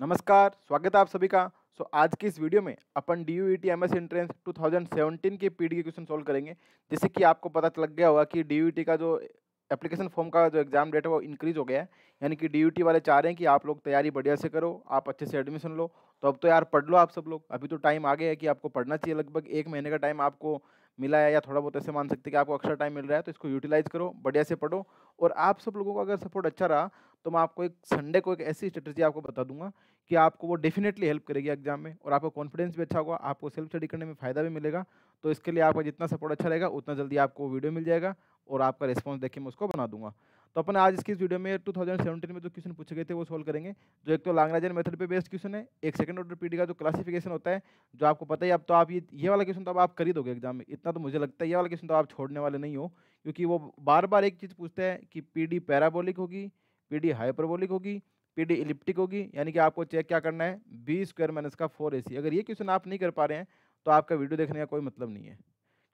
नमस्कार स्वागत है आप सभी का सो so, आज की इस वीडियो में अपन D U E T M S entrance two के डी के क्वेश्चन सोल्व करेंगे जैसे कि आपको पता लग गया होगा कि डी यू टी का जो एप्लीकेशन फॉर्म का जो एग्जाम डेट है वो इंक्रीज हो गया है यानी कि डी e वाले चाह रहे हैं कि आप लोग तैयारी बढ़िया से करो आप अच्छे से एडमिशन लो तो अब तो यार पढ़ लो आप सब लोग अभी तो टाइम आ गया है कि आपको पढ़ना चाहिए लगभग एक महीने का टाइम आपको मिला है या थोड़ा बहुत ऐसे मान सकते हैं कि आपको एक्स्ट्रा टाइम मिल रहा है तो इसको यूटिलाइज़ करो बढ़िया से पढ़ो और आप सब लोगों का अगर सपोर्ट अच्छा रहा तो मैं आपको एक संडे को एक ऐसी स्ट्रेटजी आपको बता दूंगा कि आपको वो डेफिनेटली हेल्प करेगी एग्जाम में और आपका कॉन्फिडेंस भी अच्छा होगा आपको सेल्फ स्टडी करने में फ़ायदा भी मिलेगा तो इसके लिए आपका जितना सपोर्ट अच्छा रहेगा उतना जल्दी आपको वीडियो मिल जाएगा और आपका रिस्पॉन्स देखिए मैं उसको बना दूंगा तो अपने आज इसकी वीडियो में टू में जो क्वेश्चन पूछे गए थे वो सोल्व करेंगे जो एक तो लांगराजन मेथड पर बेस्ड क्वेश्चन है एक सेकंड ऑर्डर पीडी का जो क्लासिफिकेशन होता है जो आपको पता ही अब तो आप ये ये वाला क्वेश्चन तो आप कर दोगे एग्जाम में इतना तो मुझे लगता है ये वाला क्वेश्चन तो आप छोड़ने वाले नहीं हो क्योंकि वो बार बार एक चीज़ पूछते हैं कि पी पैराबोलिक होगी पीडी हाइपरबोलिक होगी पीडी इलिप्टिक होगी यानी कि आपको चेक क्या करना है बी स्क्वायर माइनस का फोर ए अगर ये क्वेश्चन आप नहीं कर पा रहे हैं तो आपका वीडियो देखने का कोई मतलब नहीं है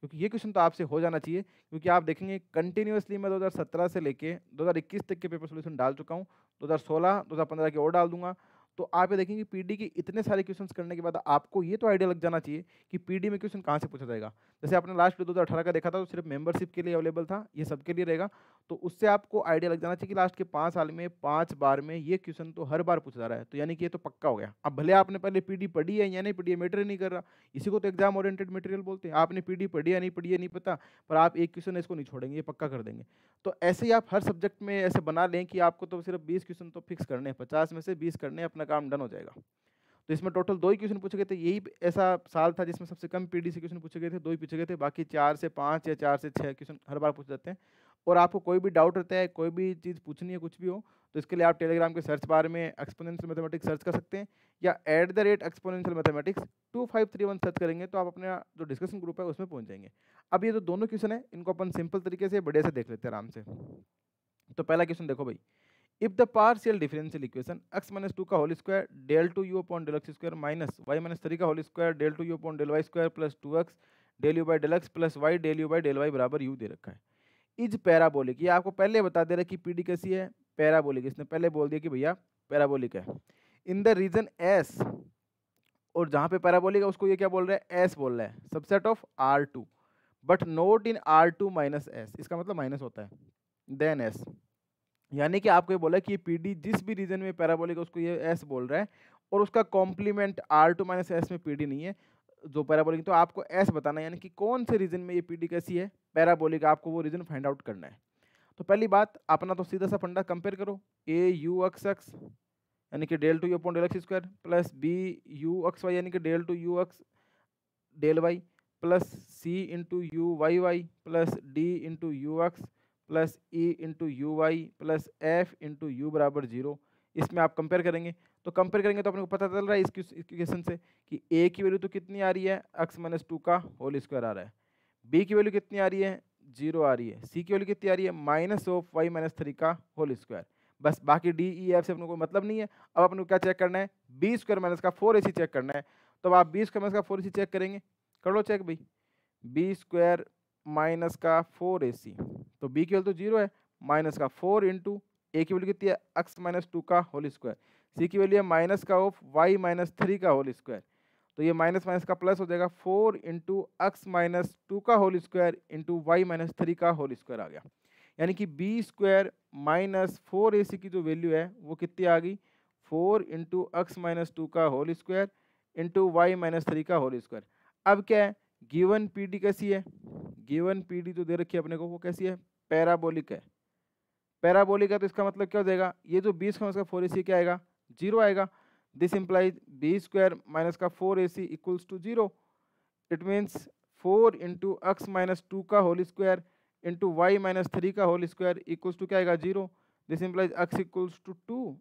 क्योंकि ये क्वेश्चन तो आपसे हो जाना चाहिए क्योंकि आप देखेंगे कंटिन्यूसली मैं 2017 से लेके 2021 तक के पेपर सोल्यूशन डाल चुका हूँ 2016 2015 के और डाल दूंगा तो आप ये देखेंगे पीडी के इतने सारे क्वेश्चन करने के बाद आपको ये तो आइडिया लग जाना चाहिए कि पीडी में क्वेश्चन कहाँ से पूछा जाएगा जैसे आपने लास्ट दो हज़ार अठारह का देखा था तो सिर्फ मेंबरशिप के लिए अवेलेबल था ये सबके लिए रहेगा तो उससे आपको आइडिया लग जाना चाहिए कि लास्ट के पाँच साल में पाँच बार में ये क्वेश्चन तो हर बार पूछा जा रहा है तो यानी कि ये तो पक्का हो गया अब भले आपने पहले पीडी पढ़ी है या नहीं पढ़ी है मेटर नहीं कर रहा इसी को तो एग्जाम ओरिएंटेड मटेरियल बोलते हैं आपने पीडी पढ़ी या नहीं पढ़ी है नहीं पता पर आप एक क्वेश्चन इसको नहीं छोड़ेंगे ये पक्का कर देंगे तो ऐसे ही आप हर सब्जेक्ट में ऐसे बना लें कि आपको तो सिर्फ बीस क्वेश्चन तो फिक्स करने हैं पचास में से बीस करने अपना काम डन हो जाएगा तो इसमें टोटल दो ही क्वेश्चन पूछे गए थे यही ऐसा साल था जिसमें सबसे कम पीडी से क्वेश्चन पूछे गए थे दो ही पूछे गए थे बाकी चार से पाँच या चार से छः क्वेश्चन हर बार पूछ जाते हैं और आपको कोई भी डाउट रहता है कोई भी चीज़ पूछनी है कुछ भी हो तो इसके लिए आप टेलीग्राम के सर्च बार में एक्सपोनेंशियल मैथमेटिक्स सर्च कर सकते हैं या at the rate exponential mathematics two five three one search करेंगे तो आप अपने जो डिस्कशन ग्रुप है उसमें पहुंच जाएंगे अब ये जो दोनों क्वेश्चन है इनको अपन सिंपल तरीके से बढ़िया से देख लेते हैं आराम से तो पहला क्वेश्चन देखो भाई if the partial differential equation x minus two का whole square del two u upon del x square minus y minus three का whole square del two u upon del y square plus two x del u by del x plus y del u by del y बराबर u दे रखा है is parabolic ये आपको पहले बता दे रहा है कि पी कैसी है पैराबोलिक इसने पहले बोल दिया कि भैया पैराबोलिक है इन द रीजन एस और जहाँ पे पैराबोलिक है उसको ये क्या बोल रहा है एस बोल रहा है subset of R two but not in R two minus S इसका मतलब माइनस होता है देन एस यानी कि आपको ये बोला कि ये पीडी जिस भी रीजन में पैराबोलिक है उसको ये एस बोल रहा है और उसका complement R two minus S में पीडी नहीं है जो पैराबोलिक तो आपको एस बताना यानी कि कौन से रीजन में ये डी कैसी है पैराबोलिक आपको वो रीजन फाइंड आउट करना है तो पहली बात अपना तो सीधा सा फंडा कंपेयर करो ए यू एक्स एक्स यानी कि del two u upon del x square plus b u x y यानी कि del two u x del y plus c into u y y plus d into u x plus e into u y plus f into u बराबर zero इसमें आप compare करेंगे तो compare करेंगे तो अपने को पता चल रहा है इस क्वेश्चन से कि ए की वैल्यू तो कितनी आ रही है एक्स माइनस टू का होल स्क्वायर आ रहा है बी की वैल्यू कितनी आ रही है जीरो आ रही है सी की वैल्यू कितनी आ रही है minus of y minus three का होल स्क्वायर बस बाकी डी ई एफ से अपने को मतलब नहीं है अब अपने को क्या चेक करना है बी स्क्वायर माइनस का फोर ए सी चेक करना है तो अब आप बी स्क्वायर माइनस का फोर ए सी चेक करेंगे कर लो चेक भाई बी स्क्वायर माइनस का फोर ए सी तो बी की वैल्यू तो जीरो है माइनस का फोर इंटू ए की वैल्यू कितनी है एक्स माइनस टू का होल स्क्वायर सी की वैल्यू है माइनस का ऑफ वाई माइनस थ्री का होल स्क्वायर तो ये माइनस माइनस का प्लस हो जाएगा four into x minus two का whole square into y minus three का होल स्क्वायर आ गया यानी कि b square minus four a c की जो वैल्यू है वो कितनी आ गई four into x minus two का whole square into y minus three का होल स्क्वायर अब क्या है गिवन डी कैसी है गिवन डी जो तो दे रखी है अपने को वो कैसी है पैराबोलिक है पैराबोलिक है तो इसका मतलब क्या हो जाएगा ये जो बीस का फोर ए सी क्या आएगा जीरो आएगा this implies b square minus का four a c equals to zero it means four into x minus two का whole square into y minus three का होल स्क्वायर इक्वल्स टू क्या आएगा zero this implies x equals to two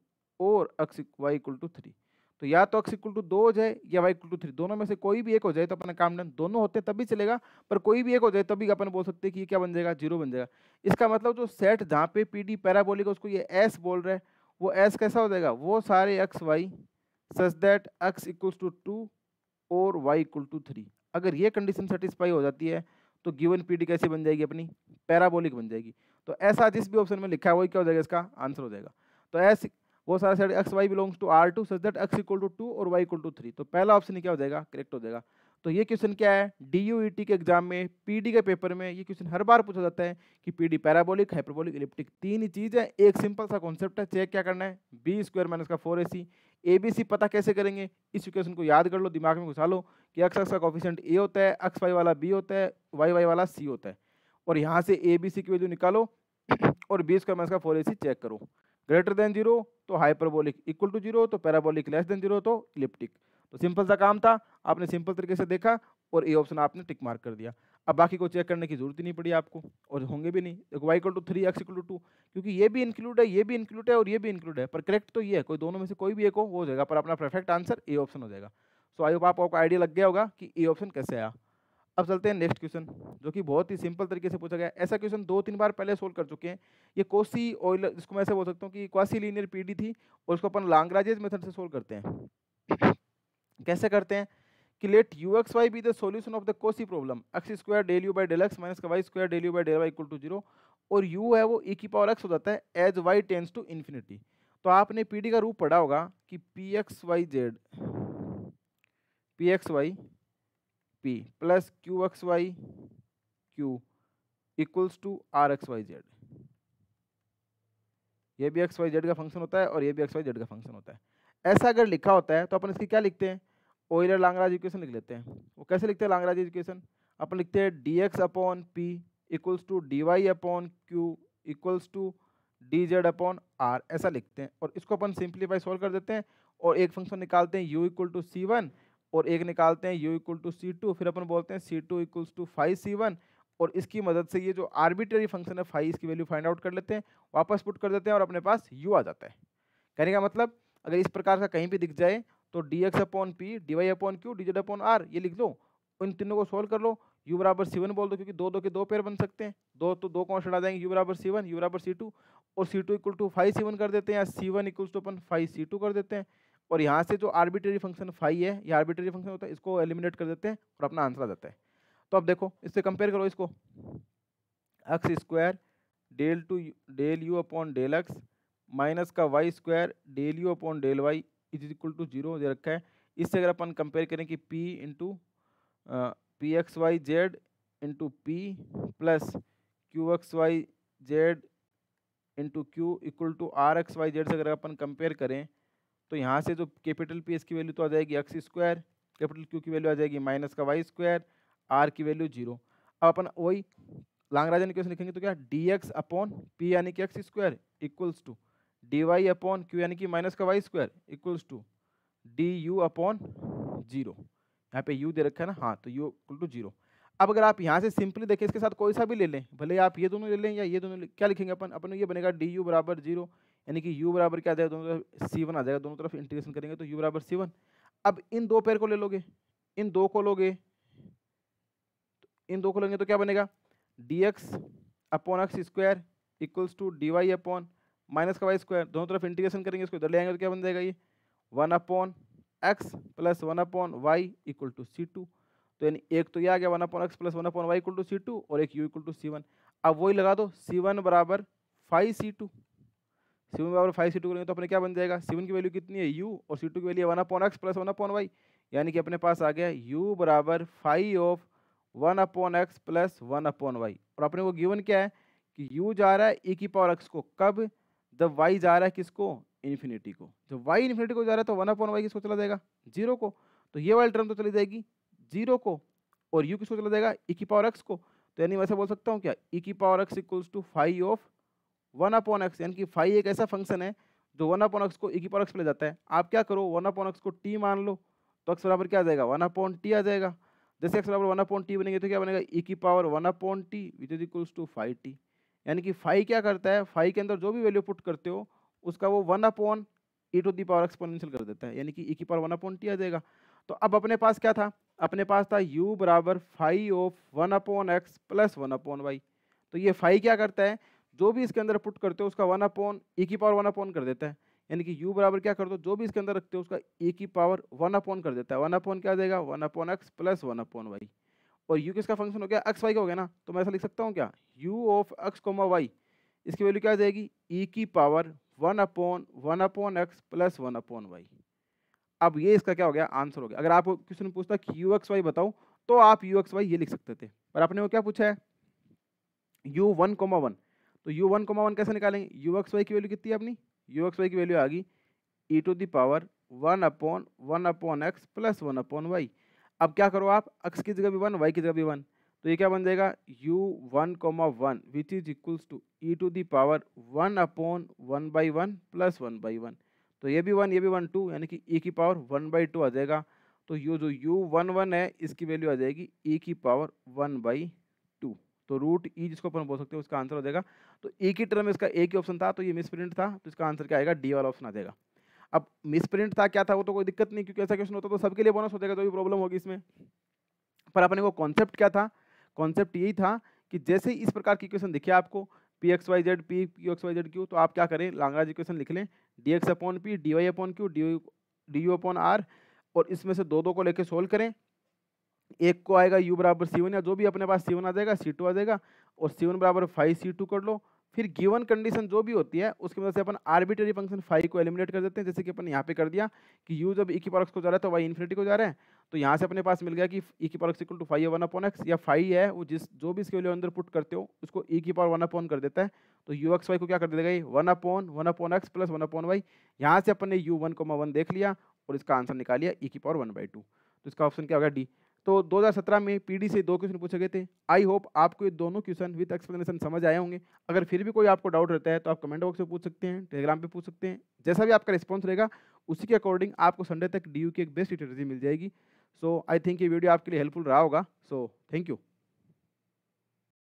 और x y equal to three तो या तो x equal to दो हो जाए या वाई इक्वल टू थ्री दोनों में से कोई भी एक हो जाए तो अपना काम डन दोनों होते हैं तभी चलेगा पर कोई भी एक हो जाए तभी अपन बोल सकते हैं कि ये क्या बन जाएगा जीरो बन जाएगा इसका मतलब जो सेट जहाँ पे पी डी पैराबोलिक उसको ये एस बोल रहा है वो एस कैसा हो जाएगा वो सारे x y such that x equals to two और वाई इक्वल टू थ्री अगर ये कंडीशन सेटिस्फाई हो जाती है तो गिवन पी डी कैसी बन जाएगी अपनी पैराबोलिक बन जाएगी तो ऐसा जिस भी ऑप्शन में लिखा है वही क्या हो जाएगा इसका आंसर हो जाएगा तो एस वो सारा set x y belongs to R two such that x equal to two और वाई इक्वल टू थ्री तो पहला ऑप्शन क्या हो जाएगा करेक्ट हो जाएगा तो ये क्वेश्चन क्या है डी यू ई टी के एग्जाम में पीडी के पेपर में ये क्वेश्चन हर बार पूछा जाता है कि पीडी पैराबोलिक हाइपरबोलिक इलिप्टिक तीन ही चीज़ है एक सिंपल सा कॉन्सेप्ट है चेक क्या करना है बी स्क्वायर माइनस का four a c a b c पता कैसे करेंगे इस क्वेश्चन को याद कर लो दिमाग में घुसा लो कि अक्स अक्स का कॉफिशेंट ए होता है अक्स वाई वाला बी होता है वाई वाई वाला सी होता है और यहाँ से ए बी सी की वैल्यू निकालो और बी स्क्वायर माइनस का फोर ए सी चेक करो ग्रेटर देन जीरो तो हाइपरबोलिक इक्वल टू जीरो तो पैराबोलिक लेस देन जीरो तो इलिप्टिक तो सिंपल सा काम था आपने सिंपल तरीके से देखा और ए ऑप्शन आपने टिक मार्क कर दिया अब बाकी को चेक करने की जरूरत ही नहीं पड़ी आपको और होंगे भी नहीं देखो y equal to three x equal to two क्योंकि ये भी इंक्लूड है ये भी इंक्लूड है और ये भी इंक्लूड है पर करेक्ट तो ये है कोई दोनों में से कोई भी एक हो वो हो जाएगा पर अपना परफेक्ट आंसर ए ऑप्शन हो जाएगा सो आई होप आपको आइडिया लग गया होगा कि ए ऑप्शन कैसे आया अब चलते हैं नेक्स्ट क्वेश्चन जो कि बहुत ही सिंपल तरीके से पूछा गया ऐसा क्वेश्चन दो तीन बार पहले सोल्व कर चुके हैं ये कोसी ऑयल जिसको मैं ऐसे बोल सकता हूँ कि क्वासी लीनियर डी थी और उसको अपन लांगराजेज मेथड से सोल्व करते हैं कैसे करते हैं कि let u x y be the solution of the Cauchy problem x square del u by del x minus का y square del u by del y equal to zero और u है वो ई e की power x हो जाता है as y tends to infinity तो आपने पी डी का रूप पढ़ा होगा कि p x y z p x y p plus q x y q equals to r x y z ये भी एक्स वाई जेड का फंक्शन होता है और ये भी एक्स वाई जेड का फंक्शन होता है ऐसा अगर लिखा होता है तो अपन इसकी क्या लिखते हैं ओइलर लांगराज इक्वेशन लिख लेते हैं वो कैसे लिखते हैं लांगराज इक्वेशन अपन लिखते हैं d x upon p equals to d y upon q equals to d z upon r ऐसा लिखते हैं और इसको अपन सिंपलीफाई सॉल्व कर देते हैं और एक फंक्शन निकालते हैं u equal to c one और एक निकालते हैं u equal to c two फिर अपन बोलते हैं c two equals to phi c one और इसकी मदद से ये जो आर्बिटरी फंक्शन है फाइव इसकी वैल्यू फाइंड आउट कर लेते हैं वापस पुट कर देते हैं और अपने पास यू आ जाता है कहने का मतलब अगर इस प्रकार का कहीं भी दिख जाए तो d x upon p d y upon q d z upon r ये लिख लो इन तीनों को सोल्व कर लो यू बराबर सी वन बोल दो क्योंकि दो दो के दो पेयर बन सकते हैं दो तो दो कॉन्सेंट आ जाएंगे यू बराबर सी वन यू बराबर सी टू और c two equal to phi c one कर देते हैं या सी वन इक्वल टू अपन फाइव सी टू कर देते हैं और यहाँ से जो आर्बिट्रेरी फंक्शन फाइव है या आर्बिट्रेरी फंक्शन होता है इसको एलिमिनेट कर देते हैं और अपना आंसर आ जाता है तो अब देखो इससे कंपेयर करो इसको x square del two del u upon del x minus का y square del u upon del y is equal to zero दे रखा है इससे अगर अपन कंपेयर करें कि p into p x y z into p plus q x y z into q equal to r x y z से अगर अपन कंपेयर करें तो यहाँ से जो कैपिटल पी की वैल्यू तो आ जाएगी एक्स स्क्वायर कैपिटल क्यू की वैल्यू आ जाएगी माइनस का वाई स्क्वायर आर की वैल्यू जीरो अब अपन वही लांगराजन इक्वेशन लिखेंगे तो क्या डी एक्स अपॉन पी यानी कि x square equals to d y upon q यानी कि माइनस का y square equals to d u upon zero यहाँ पे यू दे रखा है ना हाँ तो यू इक्वल टू जीरो अब अगर आप यहाँ से सिंपली देखें इसके साथ कोई सा भी ले लें भले आप ये दोनों ले लें या ये दोनों क्या लिखेंगे अपन अपन ये बनेगा डी यू बराबर जीरो यानी कि यू बराबर क्या आ जाएगा दोनों तरफ सी वन आ जाएगा दोनों तरफ इंटीग्रेशन करेंगे तो यू बराबर सी वन अब इन दो पेयर को ले लोगे इन दो को लोगे इन दो को लेंगे तो क्या बनेगा d x upon x square equals to d y upon minus का वाई स्क्वायर दोनों तरफ इंटीग्रेशन करेंगे इसको इधर ले आएंगे तो क्या बन जाएगा ये one upon x plus one upon y equal to c two तो यानी एक तो ये आ गया one upon x plus one upon y equal to c two और एक u equal to c one अब वही लगा दो सी वन बराबर phi c two c one बराबर फाइव सी टू करेंगे तो अपने क्या बन जाएगा सी वन की वैल्यू कितनी है यू और सी टू की value one upon x plus one upon y यानी कि अपने पास आ गया यू बराबर phi of one upon x plus one upon y और अपने को गिवन क्या है कि यू जा रहा है ई e की पावर एक्स को कब जब वाई जा रहा है किसको इन्फिनिटी को जब वाई इन्फिनिटी को जा रहा है तो वन अपॉन वाई किसको चला जाएगा जीरो को तो ये वाली टर्म तो चली जाएगी जीरो को और यू किसको चला जाएगा ई e की पावर एक्स को तो यानी वैसे बोल सकता हूँ क्या ई e की power x equals to phi of one upon x यानी कि फाइव एक ऐसा फंक्शन है जो वन अपॉन एक्स को ई e की पावर एक्स ले जाता है आप क्या करो वन अपॉन एक्स को टी मान लो तो एक्स बराबर क्या आ जाएगा वन अपॉन टी आ जाएगा जैसे एक्स बराबर वन अपॉन टी बनेंगे तो क्या बनेगा ई की power one upon t which is equals to phi t यानी कि फाइव क्या करता है फाइव के अंदर जो भी वैल्यू पुट करते हो उसका वो one upon e to the power exponential कर देता है यानी कि ई की पावर वन अपॉन टी आ जाएगा तो अब अपने पास क्या था अपने पास था u बराबर phi of one upon x plus one upon y तो ये फाइव क्या करता है जो भी इसके अंदर पुट करते हो उसका वन अपॉन ई की पावर वन अपॉन कर देता है यानी कि u बराबर क्या कर दो जो भी इसके अंदर रखते हो उसका e की पावर वन अपॉन कर देता है वन अपॉन क्या देगा one upon x plus one upon y और यू किसका फंक्शन हो गया एक्स वाई का हो गया ना तो मैं ऐसा लिख सकता हूँ क्या u of x comma y इसकी वैल्यू क्या आ जाएगी ई e की power one upon one upon x plus one upon y अब ये इसका क्या हो गया आंसर हो गया अगर आपको किसी ने पूछता कि यू एक्स वाई बताओ तो आप यू एक्स वाई ये लिख सकते थे पर आपने वो क्या पूछा है यू वन कोमा वन तो यू वन कोमा वन कैसे निकालेंगे यू एक्स वाई की वैल्यू कितनी है अपनी यू एक्स वाई की वैल्यू आ गई e to the power one upon one upon x plus one upon y अब क्या करो आप एक्स की जगह भी वन वाई की जगह भी वन तो ये क्या बन जाएगा u one comma one which is equals to e to the power one upon one by one plus one by one तो ये भी वन ये भी वन टू यानी कि e की पावर वन बाई टू आ जाएगा तो यू जो यू वन वन है इसकी वैल्यू आ जाएगी e की पावर वन बाई टू तो रूट ई e जिसको अपन बोल सकते हैं उसका आंसर हो जाएगा तो ए e की टर्म इसका ए की ऑप्शन था तो ये मिसप्रिंट था तो इसका आंसर क्या आएगा डी वाला ऑप्शन आ जाएगा अब मिसप्रिंट था क्या था वो तो कोई दिक्कत नहीं क्योंकि ऐसा क्वेश्चन होता तो सबके लिए बोनस हो जाएगा तो भी प्रॉब्लम होगी इसमें पर अपने को कॉन्सेप्ट क्या था कॉन्सेप्ट यही था कि जैसे इस प्रकार की क्वेश्चन दिखे आपको p x y z p q x y z q तो आप क्या करें लांगराज इक्वेशन लिख लें d x upon p d y upon q d d u upon r और इसमें से दो दो को लेकर सोल्व करें एक को आएगा यू बराबर सी वन या जो भी अपने पास सी वन आ जाएगा सी टू आ जाएगा और सी वन बराबर फाइव सी टू कर लो फिर गिवन कंडीशन जो भी होती है उसकी मदद से अपन आर्बिटरी फंक्शन फाइव को एलिमिनेट कर देते हैं जैसे कि अपन यहाँ पे कर दिया कि यू जब ई e की को जा रहा है तो वाई इन्फिनिटी को जा रहा है तो यहाँ से अपने पास मिल गया कि ई e की equal to phi one upon x या फाइव है वो जिस जो भी इसके वैल्यू अंदर पुट करते हो उसको ई e की पावर वन अपॉन कर देता है तो यू एक्स वाई को क्या कर देगा ये one upon one upon x plus one upon y यहाँ से अपन ने यू वन कोमा वन देख लिया और इसका आंसर निकालिया ई की पावर वन बाई टू तो इसका ऑप्शन क्या होगा डी तो 2017 में पीडी से दो क्वेश्चन पूछे गए थे आई होप आपको ये दोनों क्वेश्चन विद एक्सप्लेनेशन समझ आए होंगे अगर फिर भी कोई आपको डाउट रहता है तो आप कमेंट बॉक्स में पूछ सकते हैं टेलीग्राम पे पूछ सकते हैं जैसा भी आपका रिस्पॉन्स रहेगा उसी के अकॉर्डिंग आपको संडे तक डी की एक बेस्ट स्ट्रेटेजी मिल जाएगी सो आई थिंक ये वीडियो आपके लिए हेल्पफुल रहा होगा सो थैंक यू